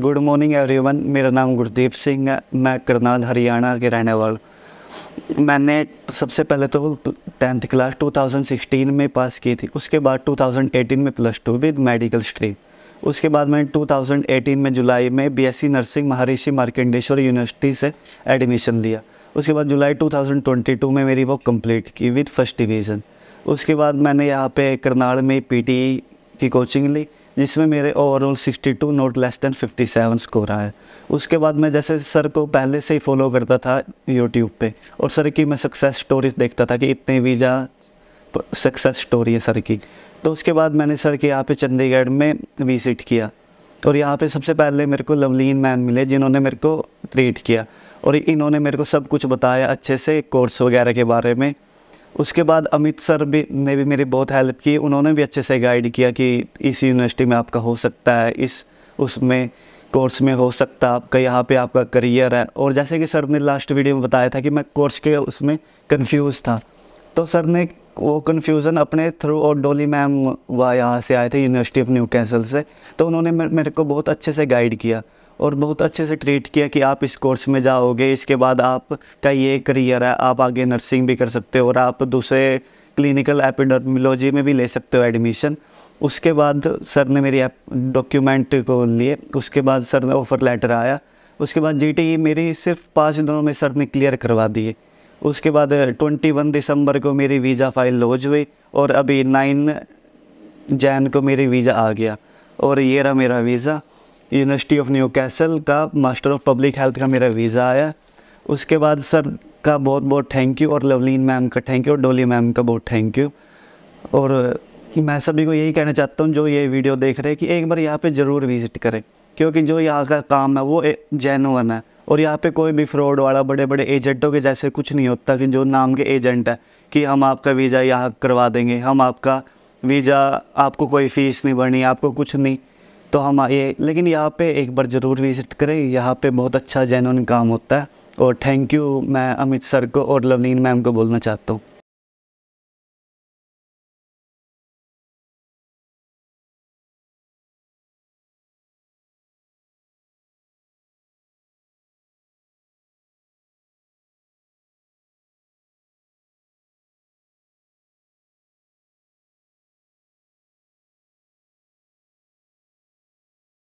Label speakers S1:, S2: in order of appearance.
S1: good morning everyone मेरा नाम गुरदीप सिंह है मैं करनाल हरियाणा के रहने वाला मैंने सबसे पहले तो टेंथ क्लास 2016 में पास की थी उसके बाद 2018 में plus two with medical stream उसके बाद मैंने 2018 में जुलाई में बीएससी नर्सिंग महर्षि मार्केंडेश्वर यूनिवर्सिटी से एडमिशन लिया उसके बाद जुलाई 2022 में मेरी वो कंप्लीट की विद फर्स्ट डिवीज़न उसके बाद मैंने यहाँ पे करनाल में पीटी e की कोचिंग ली जिसमें मेरे overall 62 not less than 57 score आया उसके बाद मैं जैसे सर को पहले से ही फॉलो करता था यूट्यूब पे और सर की मैं सक्सेस स्टोरीज देखता था कि इतने वीज़ा सक्सेस स्टोरी है सर की तो उसके बाद मैंने सर के यहाँ पे चंडीगढ़ में विज़िट किया और यहाँ पे सबसे पहले मेरे को लवलीन मैम मिले जिन्होंने मेरे को ट्रीट किया और इन्होंने मेरे को सब कुछ बताया अच्छे से कोर्स वगैरह के बारे में उसके बाद अमित सर भी ने भी मेरी बहुत हेल्प की उन्होंने भी अच्छे से गाइड किया कि इस यूनिवर्सिटी में आपका हो सकता है इस उसमें कोर्स में हो सकता आपका यहाँ पे आपका करियर है और जैसे कि सर ने लास्ट वीडियो में बताया था कि मैं कोर्स के उसमें कंफ्यूज था तो सर ने वो कन्फ्यूज़न अपने थ्रू और डोली मैम वह यहाँ से आए थे यूनिवर्सिटी ऑफ न्यू कैसल से तो उन्होंने मेरे को बहुत अच्छे से गाइड किया और बहुत अच्छे से ट्रीट किया कि आप इस कोर्स में जाओगे इसके बाद आपका ये करियर है आप आगे नर्सिंग भी कर सकते हो और आप दूसरे क्लिनिकल एपिडर्मोलॉजी में भी ले सकते हो एडमिशन उसके बाद सर ने मेरी डॉक्यूमेंट को लिए उसके बाद सर ने ऑफ़र लेटर आया उसके बाद जी e मेरी सिर्फ पाँच दिनों में सर ने क्लियर करवा दिए उसके बाद 21 दिसंबर को मेरी वीज़ा फाइल लॉज हुई और अभी 9 जैन को मेरी वीज़ा आ गया और ये रहा मेरा visa university of Newcastle का मास्टर ऑफ पब्लिक हेल्थ का मेरा वीज़ा आया उसके बाद सर का बहुत बहुत थैंक यू और लवलीन मैम का थैंक यू और डोली मैम का बहुत थैंक यू और मैं सभी को यही कहना चाहता हूँ जो ये वीडियो देख रहे हैं कि एक बार यहाँ पे ज़रूर विज़िट करें क्योंकि जो यहाँ का काम है वो जेनुअन है और यहाँ पे कोई भी फ्रॉड वाला बड़े बड़े एजेंटों के जैसे कुछ नहीं होता कि जो नाम के एजेंट है कि हम आपका वीज़ा यहाँ करवा देंगे हम आपका वीज़ा आपको कोई फ़ीस नहीं भरनी आपको कुछ नहीं तो हम ये लेकिन यहाँ पे एक बार ज़रूर विज़िट करें यहाँ पे बहुत अच्छा जैन काम होता है और थैंक यू मैं अमित सर को और लवलीन मैम को बोलना चाहता हूँ